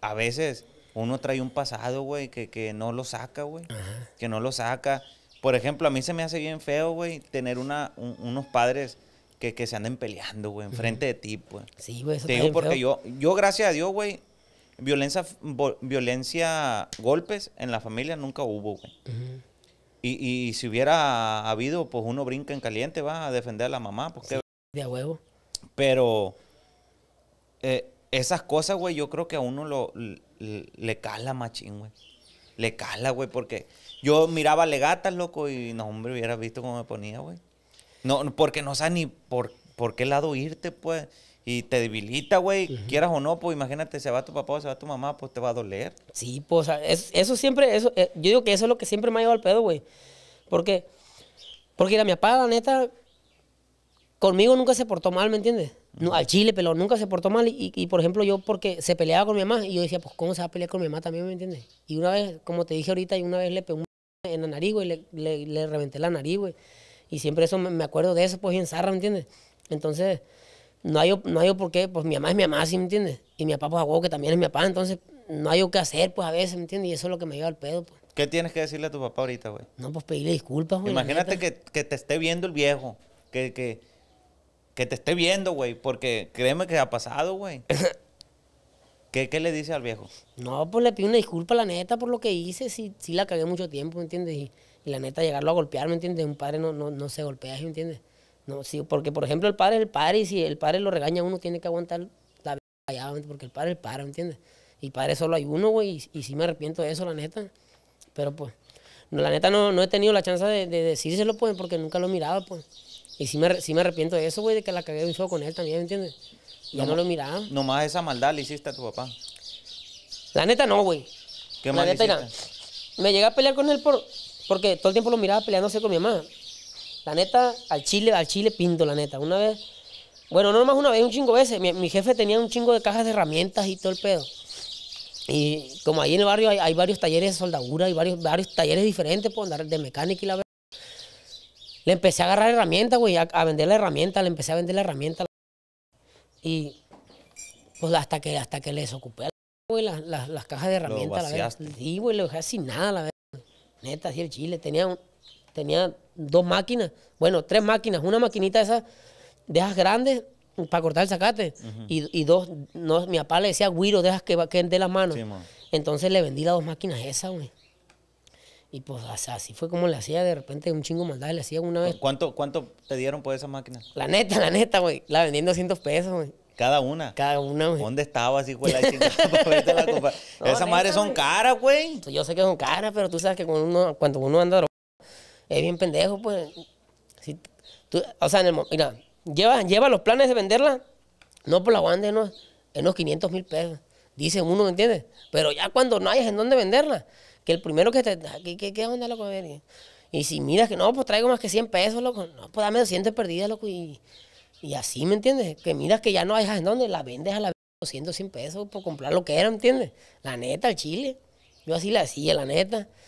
a veces uno trae un pasado, güey, que, no lo saca, güey. Que no lo saca. Por ejemplo, a mí se me hace bien feo, güey, tener una, unos padres que, se anden peleando, güey, enfrente de ti, güey. Pues. Sí, güey, eso Te digo porque yo, yo, gracias a Dios, güey, violencia, violencia, golpes en la familia nunca hubo, güey. y, si hubiera habido, pues uno brinca en caliente, va a defender a la mamá. de a huevo. Pero... Eh, esas cosas, güey, yo creo que a uno lo, le, cala machín, güey. Le cala, güey, porque yo miraba legatas, loco, y no, hombre, hubiera visto cómo me ponía, güey. No, porque no sabes ni por, por qué lado irte, pues. Y te debilita, güey, quieras o no, pues imagínate, se va tu papá o se va tu mamá, pues te va a doler. Sí, pues, o sea, eso siempre, eso, eh, yo digo que eso es lo que siempre me ha ido al pedo, güey. Porque, porque era mi papá, la neta, conmigo nunca se portó mal, ¿me entiendes? No, al chile, pero nunca se portó mal. Y, por ejemplo, yo porque se peleaba con mi mamá y yo decía, pues, ¿cómo se va a pelear con mi mamá también, ¿me entiendes? Y una vez, como te dije ahorita, y una vez le pegó un en la nariz, güey, le, reventé la nariz, güey. Y siempre eso me, acuerdo de eso, pues, y en Zarra, ¿me entiendes? Entonces, no hay, no hay por qué, pues mi mamá es mi mamá, ¿sí me entiendes? Y mi papá, pues, a que también es mi papá, entonces no hay qué hacer, pues, a veces, ¿me entiendes? Y eso es lo que me lleva al pedo, pues. ¿Qué tienes que decirle a tu papá ahorita, güey? No, pues pedirle disculpas, güey. Imagínate que, que te esté viendo el viejo, que, que, que te esté viendo, güey, porque créeme que ha pasado, güey. ¿Qué, le dice al viejo? No, pues le pido una disculpa, la neta, por lo que hice. Sí, sí la cagué mucho tiempo, ¿me entiendes? Y, la neta, llegarlo a golpear, ¿me entiendes? Un padre no, no, no se golpea, ¿me entiendes? No, sí, porque, por ejemplo, el padre es el padre y si el padre lo regaña, uno tiene que aguantar la vida porque el padre es el padre, ¿me entiendes? Y padre solo hay uno, güey, y, y, sí me arrepiento de eso, la neta. Pero, pues, no, la neta no, no he tenido la chance de, de decírselo, pues, porque nunca lo miraba, pues. Y sí me, arrepiento de eso, güey, de que la cagué un show con él también, entiendes? Ya no, lo miraba. Nomás esa maldad le hiciste a tu papá. La neta no, güey. ¿Qué la neta, era, me llegué a pelear con él por, porque todo el tiempo lo miraba peleándose con mi mamá. La neta, al chile, al chile pinto, la neta. Una vez, bueno, no nomás una vez, un chingo de veces. Mi, jefe tenía un chingo de cajas de herramientas y todo el pedo. Y como ahí en el barrio hay, varios talleres de soldadura y varios, varios talleres diferentes, por de mecánica y la verdad. Le empecé a agarrar herramientas, güey, a, vender la herramienta, le empecé a vender la herramienta. Y pues hasta que, hasta que les ocupé, las, las, las, cajas de herramientas. La verdad. Sí, güey, lo dejé sin nada, la verdad. Neta, sí, el chile. Tenía, tenía dos máquinas, bueno, tres máquinas. Una maquinita esa, de esas grandes, para cortar el sacate y, dos, no, mi papá le decía, güiro, dejas que, que de las manos. Entonces le vendí las dos máquinas esas, güey. Y pues así fue como le hacía de repente un chingo maldad, le hacía una vez. ¿Cuánto, cuánto te dieron por esa máquina? La neta, la neta, güey. La vendí en 200 pesos, güey. Cada una. Cada una, güey. ¿Dónde estaba así de la chingada? Esas madres son caras, güey. Pues, yo sé que son caras, pero tú sabes que cuando uno, cuando uno anda es bien pendejo, pues. Si, o sea, mira, lleva, lleva los planes de venderla, no por pues la guanda, en unos, en unos 500 mil pesos. Dice uno, ¿me entiendes? Pero ya cuando no hayas en dónde venderla, que el primero que te... ¿Qué, qué, onda, loco? Y, y si miras que no, pues traigo más que 100 pesos, loco. No, pues dame 200 perdidas, loco. Y, así, ¿me entiendes? Que miras que ya no hay en donde la vendes a la 200, 100 pesos por comprar lo que era, ¿me entiendes? La neta, el chile. Yo así la hacía, la neta.